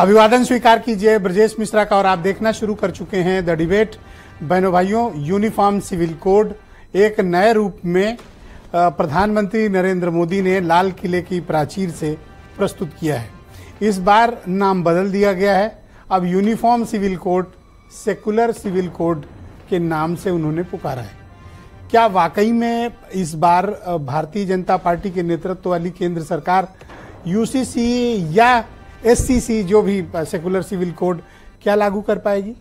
अभिवादन स्वीकार कीजिए ब्रजेश मिश्रा का और आप देखना शुरू कर चुके हैं द डिबेट बहनों भाइयों यूनिफॉर्म सिविल कोड एक नए रूप में प्रधानमंत्री नरेंद्र मोदी ने लाल किले की प्राचीर से प्रस्तुत किया है इस बार नाम बदल दिया गया है अब uniform civil code secular civil code के नाम से उन्होंने पुकारा है क्या वाकई में इस बार भारतीय जनता पार्टी के नेतृत्व वाली केंद्र सरकार यूसीसी या एससीसी जो भी सेकुलर सिविल कोड क्या लागू कर पाएगी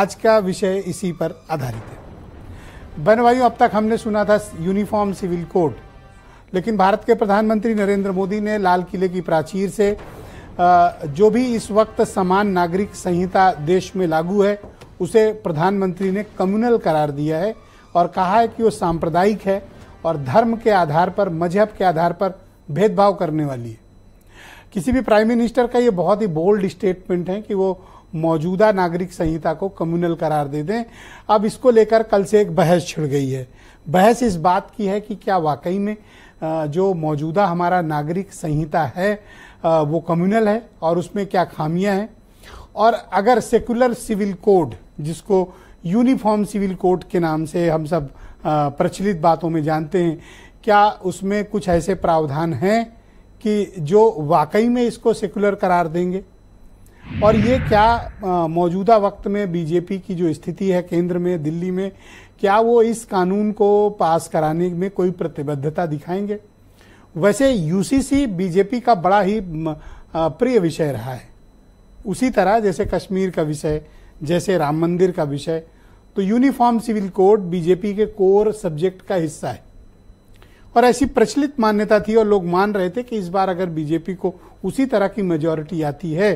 आज का विषय इसी पर आधारित है बन भाइयों अब तक हमने सुना था यूनिफॉर्म सिविल कोड लेकिन भारत के प्रधानमंत्री नरेंद्र मोदी ने लाल किले की प्राचीर से जो भी इस वक्त समान नागरिक संहिता देश में लागू है उसे प्रधानमंत्री ने कम्युनल करार दिया है और कहा है कि वो सांप्रदायिक है और धर्म के आधार पर मजहब के आधार पर भेदभाव करने वाली है किसी भी प्राइम मिनिस्टर का ये बहुत ही बोल्ड स्टेटमेंट है कि वो मौजूदा नागरिक संहिता को कम्युनल करार दे दें अब इसको लेकर कल से एक बहस छिड़ गई है बहस इस बात की है कि क्या वाकई में जो मौजूदा हमारा नागरिक संहिता है वो कम्युनल है और उसमें क्या खामियां हैं और अगर सेकुलर सिविल कोड जिसको यूनिफॉर्म सिविल कोड के नाम से हम सब प्रचलित बातों में जानते हैं क्या उसमें कुछ ऐसे प्रावधान हैं कि जो वाकई में इसको सेकुलर करार देंगे और ये क्या मौजूदा वक्त में बीजेपी की जो स्थिति है केंद्र में दिल्ली में क्या वो इस कानून को पास कराने में कोई प्रतिबद्धता दिखाएंगे वैसे यूसीसी बीजेपी का बड़ा ही प्रिय विषय रहा है उसी तरह जैसे कश्मीर का विषय जैसे राम मंदिर का विषय तो यूनिफॉर्म सिविल कोड बीजेपी के कोर सब्जेक्ट का हिस्सा है और ऐसी प्रचलित मान्यता थी और लोग मान रहे थे कि इस बार अगर बीजेपी को उसी तरह की मेजोरिटी आती है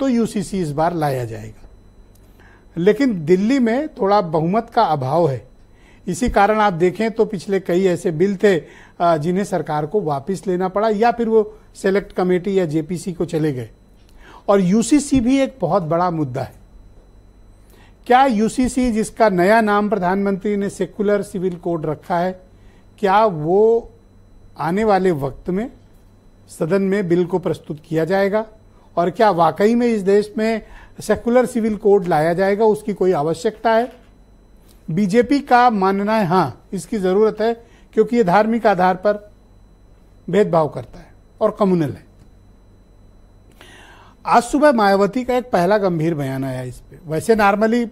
तो यूसीसी इस बार लाया जाएगा लेकिन दिल्ली में थोड़ा बहुमत का अभाव है इसी कारण आप देखें तो पिछले कई ऐसे बिल थे जिन्हें सरकार को वापस लेना पड़ा या फिर वो सेलेक्ट कमेटी या जेपीसी को चले गए और यूसीसी भी एक बहुत बड़ा मुद्दा है क्या यूसीसी जिसका नया नाम प्रधानमंत्री ने सेकुलर सिविल कोड रखा है क्या वो आने वाले वक्त में सदन में बिल को प्रस्तुत किया जाएगा और क्या वाकई में इस देश में सेकुलर सिविल कोड लाया जाएगा उसकी कोई आवश्यकता है बीजेपी का मानना है हाँ इसकी जरूरत है क्योंकि ये धार्मिक आधार पर भेदभाव करता है और कम्युनल है आज सुबह मायावती का एक पहला गंभीर बयान आया इस पर वैसे नॉर्मली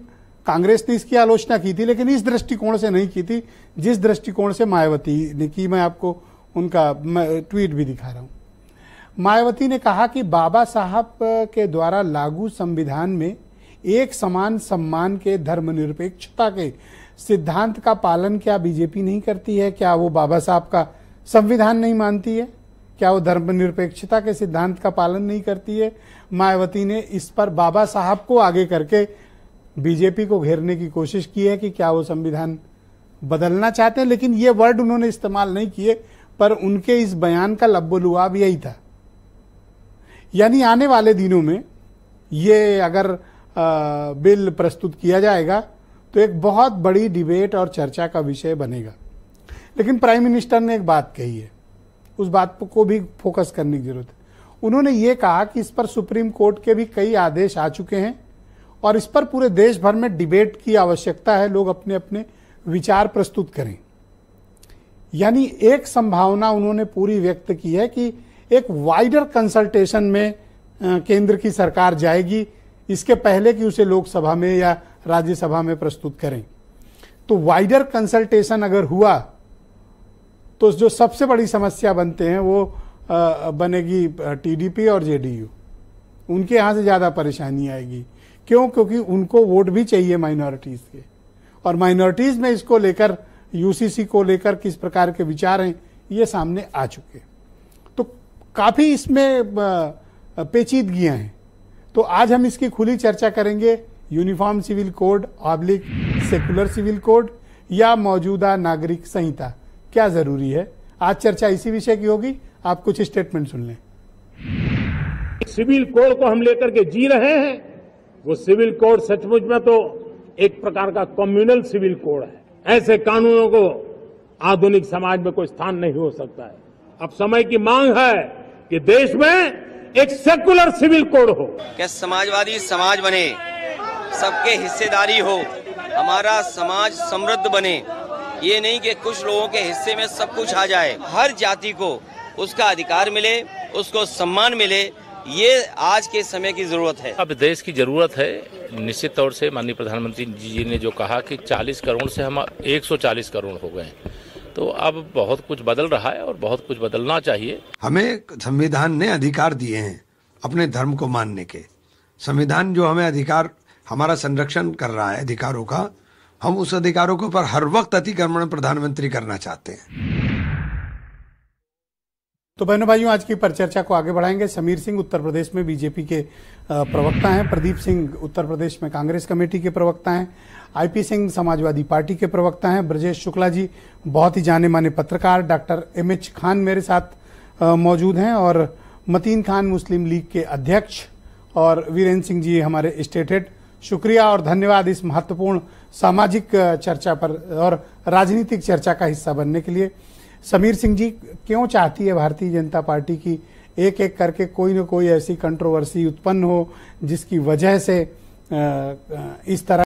कांग्रेस ने इसकी आलोचना की थी लेकिन इस दृष्टिकोण से नहीं की थी जिस दृष्टिकोण से मायावती ने की मैं आपको उनका ट्वीट भी दिखा रहा हूं मायावती ने कहा कि बाबा साहब के द्वारा लागू संविधान में एक समान सम्मान के धर्मनिरपेक्षता के सिद्धांत का पालन क्या बीजेपी नहीं करती है क्या वो बाबा साहब का संविधान नहीं मानती है क्या वो धर्मनिरपेक्षता के सिद्धांत का पालन नहीं करती है मायावती ने इस पर बाबा साहब को आगे करके बीजेपी को घेरने की कोशिश की है कि क्या वो संविधान बदलना चाहते हैं लेकिन ये वर्ड उन्होंने इस्तेमाल नहीं किए पर उनके इस बयान का लब्बोलुआब यही था यानी आने वाले दिनों में ये अगर आ, बिल प्रस्तुत किया जाएगा तो एक बहुत बड़ी डिबेट और चर्चा का विषय बनेगा लेकिन प्राइम मिनिस्टर ने एक बात कही है उस बात को भी फोकस करने की जरूरत है उन्होंने ये कहा कि इस पर सुप्रीम कोर्ट के भी कई आदेश आ चुके हैं और इस पर पूरे देश भर में डिबेट की आवश्यकता है लोग अपने अपने विचार प्रस्तुत करें यानी एक संभावना उन्होंने पूरी व्यक्त की है कि एक वाइडर कंसल्टेशन में केंद्र की सरकार जाएगी इसके पहले कि उसे लोकसभा में या राज्यसभा में प्रस्तुत करें तो वाइडर कंसल्टेशन अगर हुआ तो जो सबसे बड़ी समस्या बनते हैं वो बनेगी टीडीपी और जेडीयू उनके यहाँ से ज़्यादा परेशानी आएगी क्यों क्योंकि उनको वोट भी चाहिए माइनॉरिटीज़ के और माइनॉरिटीज़ में इसको लेकर यूसीसी को लेकर किस प्रकार के विचार हैं ये सामने आ चुके तो काफ़ी इसमें पेचीदगियां हैं तो आज हम इसकी खुली चर्चा करेंगे uniform civil code public secular civil code या मौजूदा नागरिक संहिता क्या ज़रूरी है आज चर्चा इसी विषय की होगी आप कुछ स्टेटमेंट सुन लें सिविल कोड को हम लेकर के जी रहे हैं वो सिविल कोड सचमुच में तो एक प्रकार का कम्युनल सिविल कोड है ऐसे कानूनों को आधुनिक समाज में कोई स्थान नहीं हो सकता है अब समय की मांग है कि देश में एक सेकुलर सिविल कोड हो क्या समाजवादी समाज बने सबके हिस्सेदारी हो हमारा समाज समृद्ध बने ये नहीं कि कुछ लोगों के हिस्से में सब कुछ आ जाए हर जाति को उसका अधिकार मिले उसको सम्मान मिले ये आज के समय की जरूरत है अब देश की जरूरत है निश्चित तौर से माननीय प्रधानमंत्री जी ने जो कहा कि 40 करोड़ से हम 140 करोड़ हो गए तो अब बहुत कुछ बदल रहा है और बहुत कुछ बदलना चाहिए हमें संविधान ने अधिकार दिए हैं अपने धर्म को मानने के संविधान जो हमें अधिकार हमारा संरक्षण कर रहा है अधिकारों का हम उस अधिकारों के ऊपर हर वक्त अतिक्रमण प्रधानमंत्री करना चाहते हैं तो बहनों भाइयों आज की परिचर्चा को आगे बढ़ाएंगे समीर सिंह उत्तर प्रदेश में बीजेपी के प्रवक्ता हैं प्रदीप सिंह उत्तर प्रदेश में कांग्रेस कमेटी के प्रवक्ता हैं आईपी सिंह समाजवादी पार्टी के प्रवक्ता हैं ब्रजेश शुक्ला जी बहुत ही जाने माने पत्रकार डॉक्टर एम एच खान मेरे साथ मौजूद हैं और मतीन खान मुस्लिम लीग के अध्यक्ष और वीरेन्द्र सिंह जी हमारे स्टेट हेड शुक्रिया और धन्यवाद इस महत्वपूर्ण सामाजिक चर्चा पर और राजनीतिक चर्चा का हिस्सा बनने के लिए समीर सिंह जी क्यों चाहती है भारतीय जनता पार्टी की एक एक करके कोई ना कोई ऐसी कंट्रोवर्सी उत्पन्न हो जिसकी वजह से इस तरह